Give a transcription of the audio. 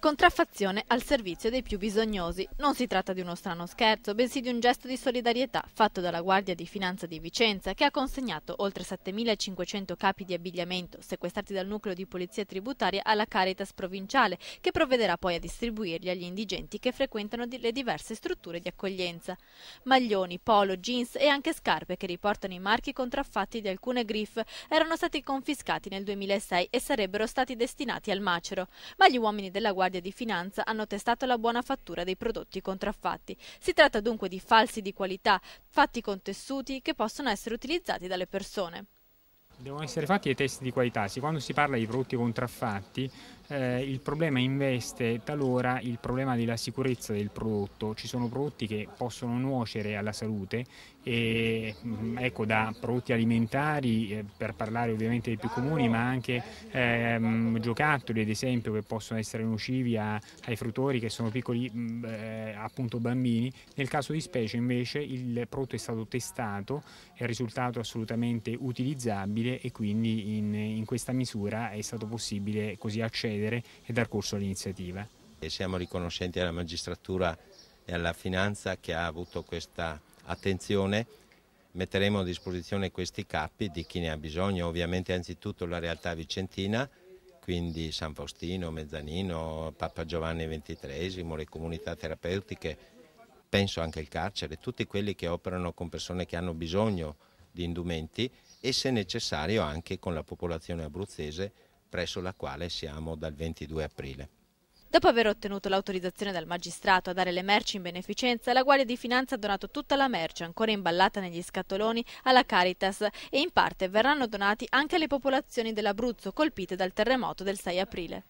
Contraffazione al servizio dei più bisognosi. Non si tratta di uno strano scherzo, bensì di un gesto di solidarietà fatto dalla Guardia di Finanza di Vicenza che ha consegnato oltre 7.500 capi di abbigliamento sequestrati dal nucleo di polizia tributaria alla Caritas provinciale che provvederà poi a distribuirli agli indigenti che frequentano le diverse strutture di accoglienza. Maglioni, polo, jeans e anche scarpe che riportano i marchi contraffatti di alcune griff erano stati confiscati nel 2006 e sarebbero stati destinati al macero, ma gli uomini della Guardia Guardia di Finanza hanno testato la buona fattura dei prodotti contraffatti. Si tratta dunque di falsi di qualità, fatti con tessuti che possono essere utilizzati dalle persone. Devono essere fatti i test di qualità, se quando si parla di prodotti contraffatti eh, il problema investe talora il problema della sicurezza del prodotto. Ci sono prodotti che possono nuocere alla salute, e, mm, ecco, da prodotti alimentari, eh, per parlare ovviamente dei più comuni, ma anche ehm, giocattoli ad esempio che possono essere nocivi a, ai fruttori che sono piccoli mh, mm, eh, appunto bambini. Nel caso di specie invece il prodotto è stato testato, è risultato assolutamente utilizzabile e quindi in, in questa misura è stato possibile così accedere procedere e dar corso all'iniziativa. Siamo riconoscenti alla magistratura e alla finanza che ha avuto questa attenzione metteremo a disposizione questi capi di chi ne ha bisogno, ovviamente anzitutto la realtà vicentina, quindi San Faustino, Mezzanino, Papa Giovanni XXIII, le comunità terapeutiche, penso anche il carcere, tutti quelli che operano con persone che hanno bisogno di indumenti e se necessario anche con la popolazione abruzzese presso la quale siamo dal 22 aprile. Dopo aver ottenuto l'autorizzazione dal magistrato a dare le merci in beneficenza, la Guardia di Finanza ha donato tutta la merce ancora imballata negli scatoloni alla Caritas e in parte verranno donati anche alle popolazioni dell'Abruzzo colpite dal terremoto del 6 aprile.